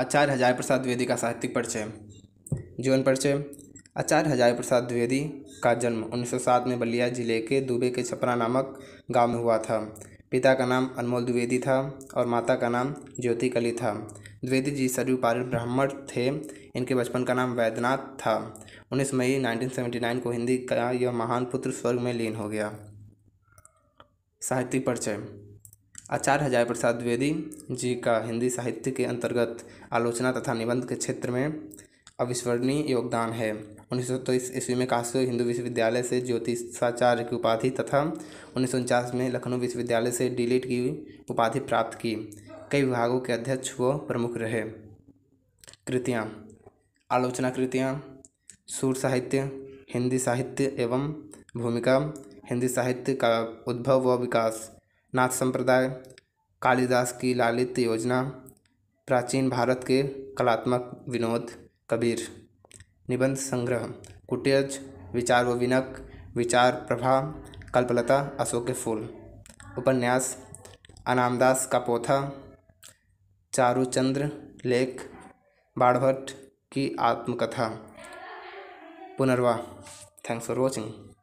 आचार्य हजार प्रसाद द्विवेदी का साहित्यिक परिचय जीवन परिचय आचार्य हजार प्रसाद द्विवेदी का जन्म 1907 में बलिया जिले के दुबे के छपरा नामक गांव में हुआ था पिता का नाम अनमोल द्विवेदी था और माता का नाम ज्योति कली था द्विवेदी जी सरयू पारित ब्राह्मण थे इनके बचपन का नाम वैद्यनाथ था 19 मई 1979 को हिंदी का यह महान पुत्र स्वर्ग में लीन हो गया साहित्यिक परिचय आचार्य हजार प्रसाद द्विवेदी जी का हिंदी साहित्य के अंतर्गत आलोचना तथा निबंध के क्षेत्र में अविस्मरणीय योगदान है उन्नीस सौ तेईस ईस्वी में काशी हिंदू विश्वविद्यालय से ज्योतिषाचार्य की उपाधि तथा उन्नीस सौ में लखनऊ विश्वविद्यालय से डीलिट की उपाधि प्राप्त की कई विभागों के अध्यक्ष व प्रमुख रहे कृतियाँ आलोचना कृतियाँ सूर साहित्य हिंदी साहित्य एवं भूमिका हिंदी साहित्य का उद्भव व विकास नाथ संप्रदाय कालिदास की लालित योजना प्राचीन भारत के कलात्मक विनोद कबीर निबंध संग्रह कुटियज विचार विनक विचार प्रभा कल्पलता अशोक के फूल उपन्यास अनामदास का पोथा चारुचंद्र लेख बाढ़ की आत्मकथा पुनर्वा थैंक्स फॉर वॉचिंग